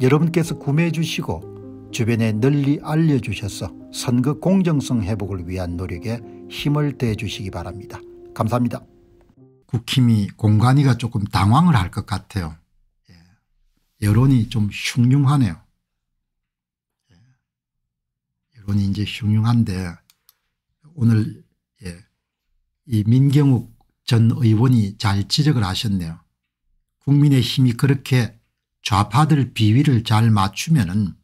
여러분께서 구매해 주시고 주변에 널리 알려주셔서 선거 공정성 회복을 위한 노력에 힘을 대 주시기 바랍니다. 감사합니다. 국힘이 공간이가 조금 당황을 할 것 같아요. 예. 여론이 좀 흉흉하네요. 예. 여론이 이제 흉흉한데 오늘 예, 이 민경욱 전 의원이 잘 지적을 하셨네요. 국민의 힘이 그렇게 좌파들 비위를 잘 맞추면 은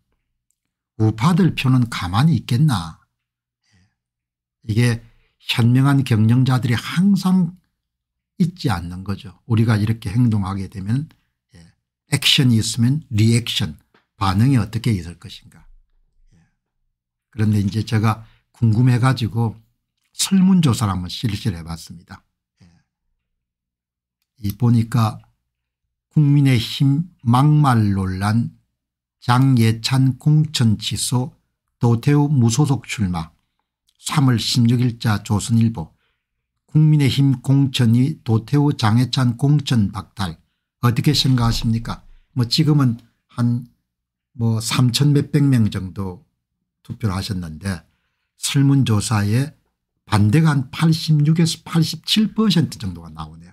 우파들 표는 가만히 있겠나 이게 현명한 경영자들이 항상 있지 않는 거죠. 우리가 이렇게 행동하게 되면 예. 액션이 있으면 리액션 반응이 어떻게 있을 것인가. 예. 그런데 이제 제가 궁금해 가지고 설문조사를 한번 실시를 해봤습니다. 예. 이 보니까 국민의힘 막말 논란 장예찬 공천 취소 도태우 무소속 출마 3월 16일자 조선일보 국민의힘 공천이 도태우 장예찬 공천 박탈 어떻게 생각하십니까 뭐 지금은 한 뭐 3천 몇백 명 정도 투표를 하셨는데 설문조사에 반대가 한 86에서 87% 정도가 나오네요.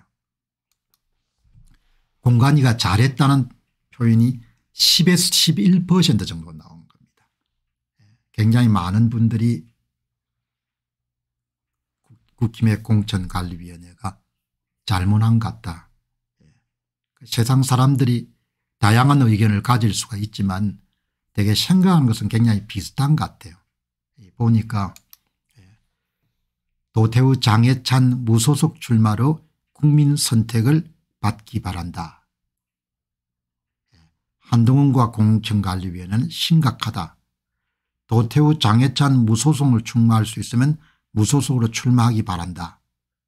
공간위가 잘했다는 표현이 10에서 11% 정도 나온 겁니다. 굉장히 많은 분들이 국힘의 공천관리위원회가 잘못한 것 같다. 예. 세상 사람들이 다양한 의견을 가질 수가 있지만 되게 생각하는 것은 굉장히 비슷한 것 같아요. 보니까 예. 도태우 장해찬 무소속 출마로 국민 선택을 받기 바란다. 한동훈과 공천관리위원회는 심각하다. 도태우 장해찬 무소송을 출마할 수 있으면 무소속으로 출마하기 바란다.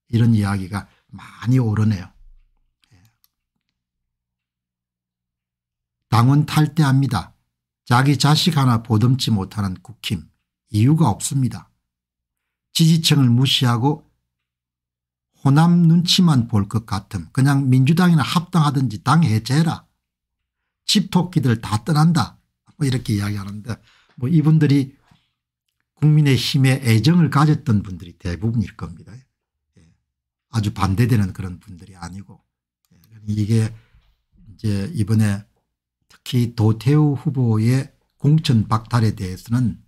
이런 이야기가 많이 오르네요. 예. 당은 탈퇴합니다. 자기 자식 하나 보듬지 못하는 국힘 이유가 없습니다. 지지층을 무시하고 호남 눈치만 볼 것 같음 그냥 민주당이나 합당하든지 당 해제해라 집토끼들 다 떠난다 뭐 이렇게 이야기하는데 뭐 이분들이 국민의힘에 애정을 가졌던 분들이 대부분일 겁니다. 예. 아주 반대되는 그런 분들이 아니고 예. 그러니까 이게 이제 이번에 특히 도태우 후보의 공천 박탈에 대해서는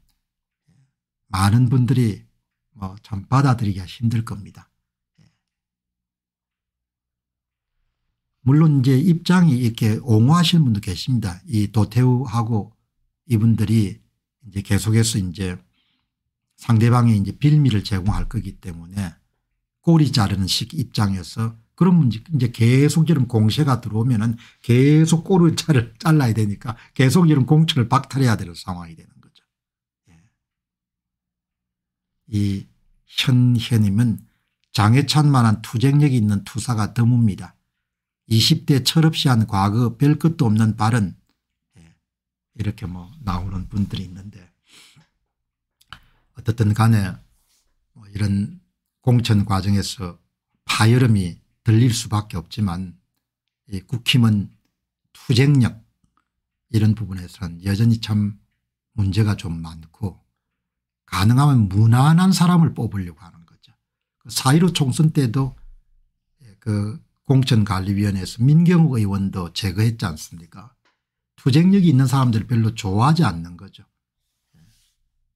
많은 분들이 뭐참 받아들이기가 힘들 겁니다. 물론 이제 입장이 이렇게 옹호하시는 분도 계십니다. 이 도태우하고 이분들이 이제 계속해서 이제 상대방의 이제 빌미를 제공할 거기 때문에 꼬리 자르는 식 입장에서 그러면 이제 계속 이런 공세가 들어오면은 계속 꼬리 자를 잘라야 되니까 계속 이런 공천을 박탈해야 되는 상황이 되는 거죠. 예. 이 현현임은 장해찬만한 투쟁력이 있는 투사가 드뭅니다. 20대 철없이한 과거 별것도 없는 발언 예. 이렇게 뭐 나오는 분들이 있는데 어떻든 간에 뭐 이런 공천 과정에서 파열음이 들릴 수밖에 없지만 이 국힘은 투쟁력 이런 부분에서는 여전히 참 문제가 좀 많고 가능하면 무난한 사람을 뽑으려고 하는 거죠. 4 1 5 총선 때도 예, 그 공천관리위원회에서 민경욱 의원도 제거했지 않습니까 투쟁력이 있는 사람들 별로 좋아하지 않는 거죠.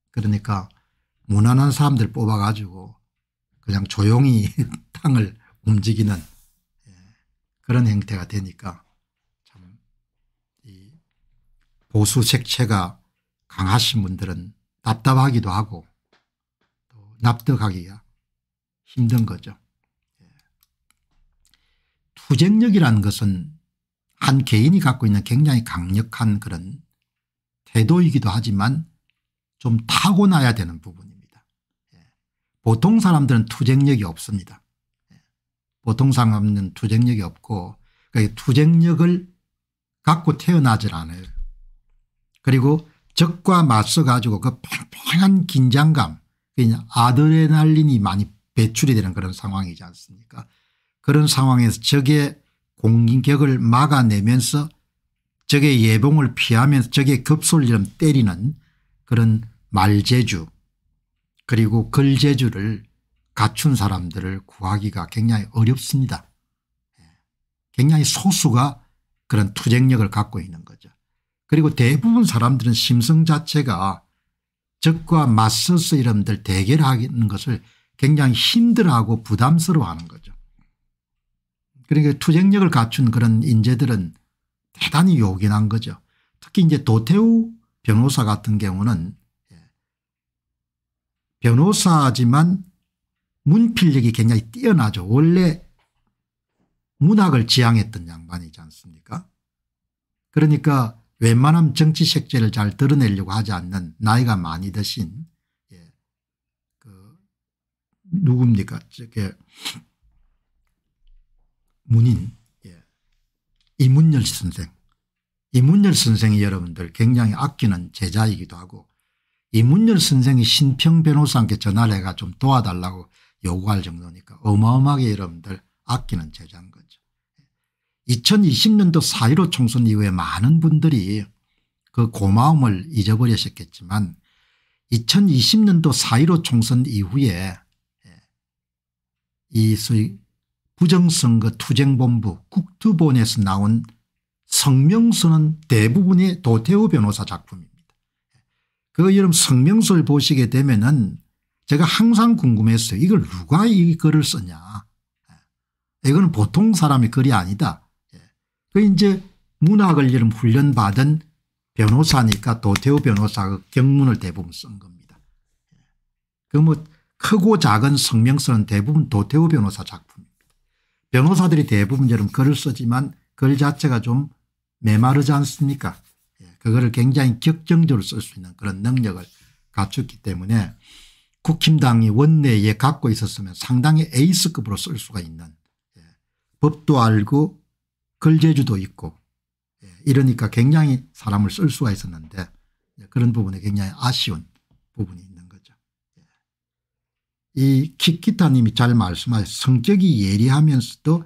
그러니까 무난한 사람들 뽑아가지고 그냥 조용히 땅을 움직이는 예, 그런 형태가 되니까 참 보수 색채가 강하신 분들은 답답하기도 하고 납득하기가 힘든 거죠. 투쟁력이라는 것은 한 개인이 갖고 있는 굉장히 강력한 그런 태도이기도 하지만 좀 타고나야 되는 부분입니다. 예. 보통 사람들은 투쟁력이 없습니다. 예. 보통 사람은 투쟁력이 없고 그러니까 투쟁력을 갖고 태어나질 않아요. 그리고 적과 맞서 가지고 그 팽팽한 긴장감 그냥 아드레날린이 많이 배출이 되는 그런 상황이지 않습니까 그런 상황에서 적의 공격을 막아내면서 적의 예봉을 피하면서 적의 급소리를 때리는 그런 말재주 그리고 글재주를 갖춘 사람들을 구하기가 굉장히 어렵습니다. 예. 굉장히 소수가 그런 투쟁력을 갖고 있는 거죠. 그리고 대부분 사람들은 심성 자체가 적과 맞서서 이름들 대결하는 것을 굉장히 힘들어하고 부담스러워하는 거죠. 그러니까 투쟁력을 갖춘 그런 인재들은 대단히 요긴한 거죠. 특히 이제 도태우 변호사 같은 경우는 예, 변호사지만 문필력이 굉장히 뛰어나죠. 원래 문학을 지향했던 양반이지 않습니까 그러니까 웬만하면 정치 색채를 잘 드러내려고 하지 않는 나이가 많이 드신 예. 그 누굽니까 저게 문인 예. 이문열 선생 이문열 선생이 여러분들 굉장히 아끼는 제자이기도 하고 이문열 선생이 신평 변호사한테 전화를 해가 좀 도와달라고 요구할 정도니까 어마어마하게 여러분들 아끼는 제자인 거죠. 2020년도 4.15 총선 이후에 많은 분들이 그 고마움을 잊어버리셨겠지만 2020년도 4.15 총선 이후에 예, 이 소위 부정선거 투쟁본부 국투본에서 나온 성명서는 대부분의 도태우 변호사 작품입니다. 그 여러분 성명서를 보시게 되면 은 제가 항상 궁금했어요. 이걸 누가 이 글을 쓰냐. 이건 보통 사람의 글이 아니다. 그 이제 문학을 이름 훈련받은 변호사니까 도태우 변호사가 그 경문을 대부분 쓴 겁니다. 그 뭐 크고 작은 성명서는 대부분 도태우 변호사 작품입니다. 변호사들이 대부분 처럼 글을 쓰지만 글 자체가 좀 메마르지 않습니까 예, 그거를 굉장히 격정적으로 쓸 수 있는 그런 능력을 갖췄기 때문에 국힘당이 원내에 갖고 있었으면 상당히 에이스급으로 쓸 수가 있는 예. 법도 알고 글재주도 있고 예. 이러니까 굉장히 사람을 쓸 수가 있었는데 예. 그런 부분에 굉장히 아쉬운 부분이 이 키키타님이 잘 말씀하신 성격이 예리하면서도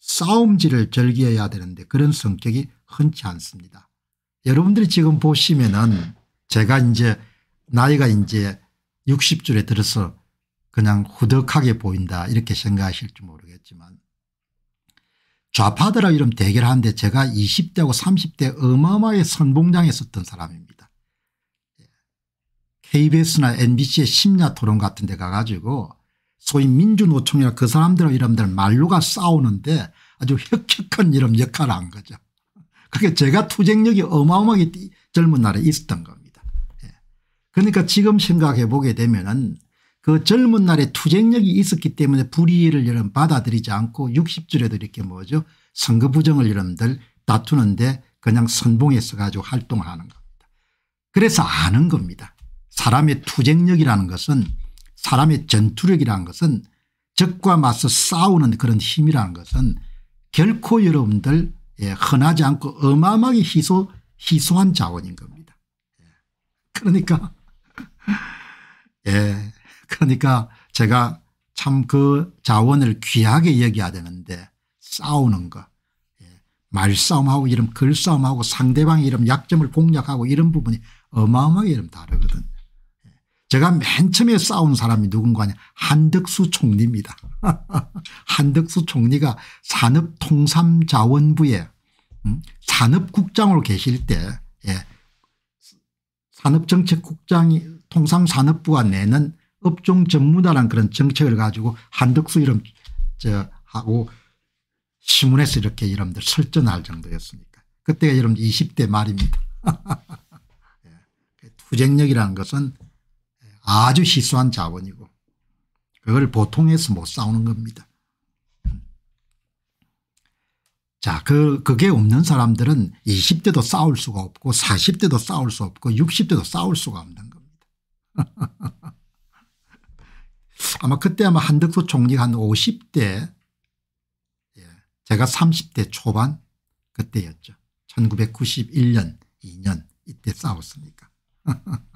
싸움질을 즐겨야 되는데 그런 성격이 흔치 않습니다. 여러분들이 지금 보시면은 제가 이제 나이가 이제 60줄에 들어서 그냥 후덕하게 보인다 이렇게 생각하실지 모르겠지만 좌파들하고 이런 대결하는데 제가 20대하고 30대 어마어마하게 선봉장에 섰던 사람입니다. KBS나 MBC의 심야 토론 같은 데 가가지고 소위 민주노총이나 그 사람들하고 이런들 말로가 싸우는데 아주 혁혁한 이런 역할을 한 거죠. 그게 제가 투쟁력이 어마어마하게 젊은 날에 있었던 겁니다. 예. 그러니까 지금 생각해 보게 되면은 그 젊은 날에 투쟁력이 있었기 때문에 불의를 이런 받아들이지 않고 60줄에도 이렇게 뭐죠 선거 부정을 이런들 다투는데 그냥 선봉에서 가지고 활동 하는 겁니다. 그래서 아는 겁니다. 사람의 투쟁력이라는 것은 사람의 전투력이라는 것은 적과 맞서 싸우는 그런 힘이라는 것은 결코 여러분들 예, 흔하지 않고 어마어마하게 희소, 희소한 자원인 겁니다. 예. 그러니까 예, 그러니까 제가 참 그 자원을 귀하게 여겨야 되는데 싸우는 거 예, 말싸움하고 이런 글싸움하고 상대방의 이런 약점을 공략하고 이런 부분이 어마어마하게 이런 다르거든 요 제가 맨 처음에 싸운 사람이 누군가 하냐 한덕수 총리입니다. 한덕수 총리가 산업통상자원부에 음, 산업국장으로 계실 때 예. 산업정책국장이 통상산업부가 내는 업종전문화란 그런 정책을 가지고 한덕수 이름 저 하고 신문에서 이렇게 이름들 설전할 정도였으니까 그때가 여러분 20대 말입니다. 예, 그 투쟁력이라는 것은 아주 희소한 자원이고 그걸 보통에서 못 싸우는 겁니다. 자, 그, 그게 없는 사람들은 20대도 싸울 수가 없고 40대도 싸울 수 없고 60대도 싸울 수가 없는 겁니다. 아마 그때 아마 한덕수 총리가 한 50대 예, 제가 30대 초반 그때였죠. 1991년 2년 이때 싸웠으니까.